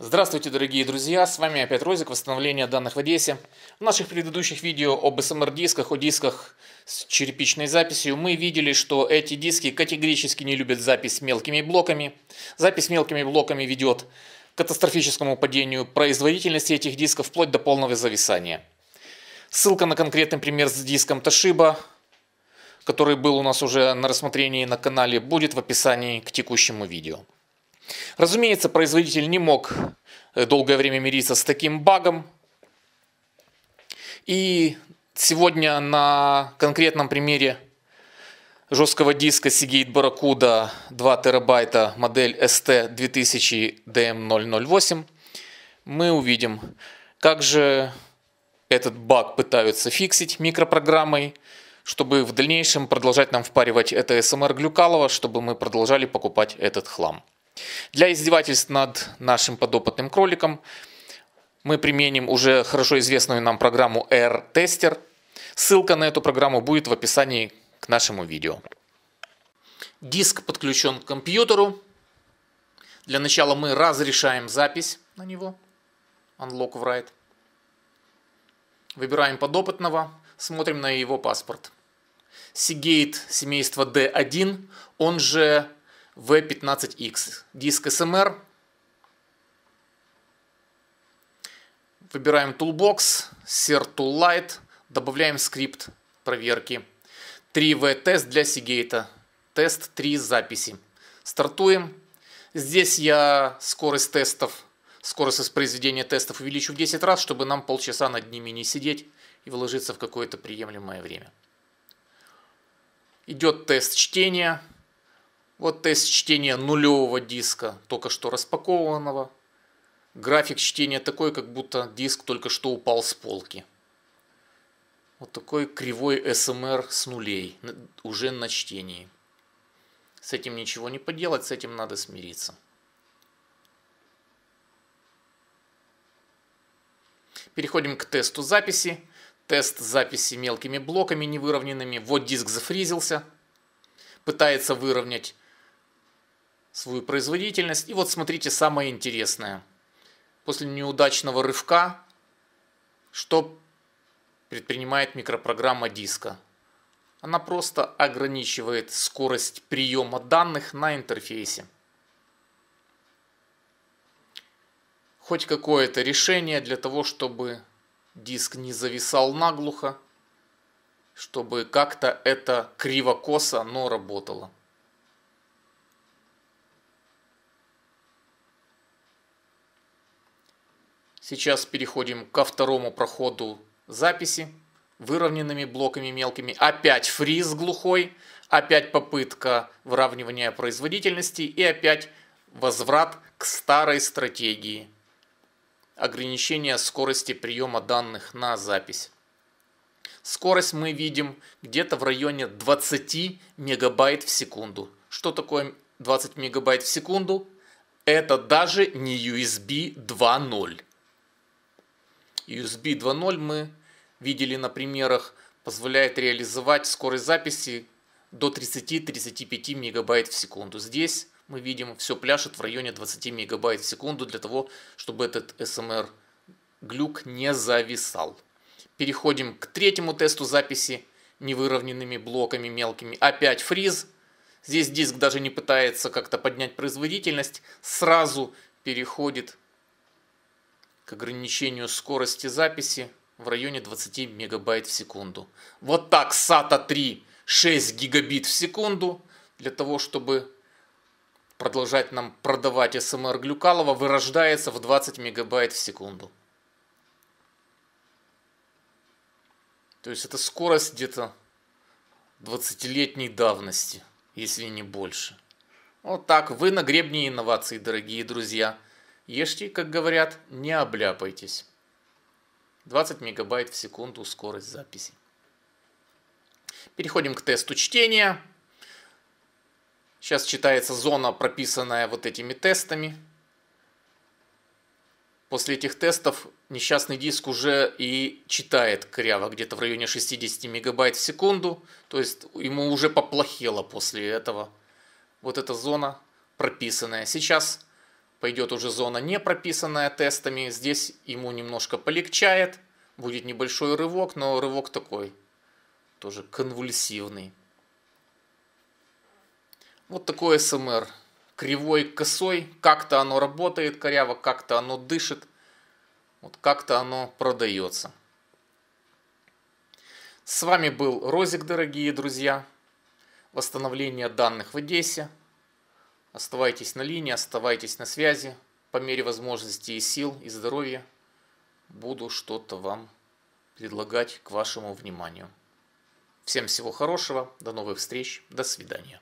Здравствуйте, дорогие друзья! С вами опять Розик, восстановление данных в Одессе. В наших предыдущих видео об SMR-дисках, о дисках с черепичной записью, мы видели, что эти диски категорически не любят запись мелкими блоками. Запись мелкими блоками ведет к катастрофическому падению производительности этих дисков вплоть до полного зависания. Ссылка на конкретный пример с диском Toshiba, который был у нас уже на рассмотрении на канале, будет в описании к текущему видео. Разумеется, производитель не мог э, долгое время мириться с таким багом. И сегодня на конкретном примере жесткого диска Seagate Barracuda 2 терабайта модель ST 2000 DM008 мы увидим, как же этот баг пытаются фиксить микропрограммой, чтобы в дальнейшем продолжать нам впаривать это СМР Глюкалова, чтобы мы продолжали покупать этот хлам. Для издевательств над нашим подопытным кроликом мы применим уже хорошо известную нам программу R-Tester. Ссылка на эту программу будет в описании к нашему видео. Диск подключен к компьютеру. Для начала мы разрешаем запись на него. Unlock write. Выбираем подопытного, смотрим на его паспорт. Seagate семейства D1, он же V15X. Диск SMR. Выбираем Toolbox, Ser Tool Light, добавляем скрипт проверки. 3V тест для Seagate. Тест 3 записи. Стартуем. Здесь я скорость тестов, скорость воспроизведения тестов увеличу в 10 раз, чтобы нам полчаса над ними не сидеть и вложиться в какое-то приемлемое время. Идет тест чтения. Вот тест чтения нулевого диска, только что распакованного. График чтения такой, как будто диск только что упал с полки. Вот такой кривой СМР с нулей, уже на чтении. С этим ничего не поделать, с этим надо смириться. Переходим к тесту записи. Тест записи мелкими блоками невыровненными. Вот диск зафризился. Пытается выровнять свою производительность. И вот смотрите самое интересное. После неудачного рывка, что предпринимает микропрограмма диска? Она просто ограничивает скорость приема данных на интерфейсе. Хоть какое-то решение для того, чтобы диск не зависал наглухо, чтобы как-то это криво-косо, но работало. Сейчас переходим ко второму проходу записи выровненными блоками мелкими. Опять фриз глухой, опять попытка выравнивания производительности и опять возврат к старой стратегии ограничения скорости приема данных на запись. Скорость мы видим где-то в районе 20 мегабайт в секунду. Что такое 20 мегабайт в секунду? Это даже не USB 2.0. USB 2.0 мы видели на примерах, позволяет реализовать скорость записи до 30-35 мегабайт в секунду. Здесь мы видим, все пляшет в районе 20 мегабайт в секунду для того, чтобы этот SMR глюк не зависал. Переходим к третьему тесту записи невыровненными блоками мелкими. Опять фриз. Здесь диск даже не пытается как-то поднять производительность. Сразу переходит к ограничению скорости записи в районе 20 мегабайт в секунду. Вот так SATA 3 6 гигабит в секунду для того, чтобы продолжать нам продавать СМР Глюкалова, вырождается в 20 мегабайт в секунду. То есть это скорость где-то 20-летней давности, если не больше. Вот так, вы на гребне инноваций, дорогие друзья. Ешьте, как говорят, не обляпайтесь. 20 мегабайт в секунду скорость записи. Переходим к тесту чтения. Сейчас читается зона, прописанная вот этими тестами. После этих тестов несчастный диск уже и читает кряво, где-то в районе 60 мегабайт в секунду. То есть ему уже поплохело после этого. Вот эта зона прописанная. Сейчас пойдет уже зона не прописанная тестами. Здесь ему немножко полегчает, будет небольшой рывок, но рывок такой, тоже конвульсивный. Вот такой СМР. Кривой, косой. Как-то оно работает коряво, как-то оно дышит. Вот как-то оно продается. С вами был Розик, дорогие друзья. Восстановление данных в Одессе. Оставайтесь на линии, оставайтесь на связи. По мере возможностей и сил, и здоровья буду что-то вам предлагать к вашему вниманию. Всем всего хорошего, до новых встреч, до свидания.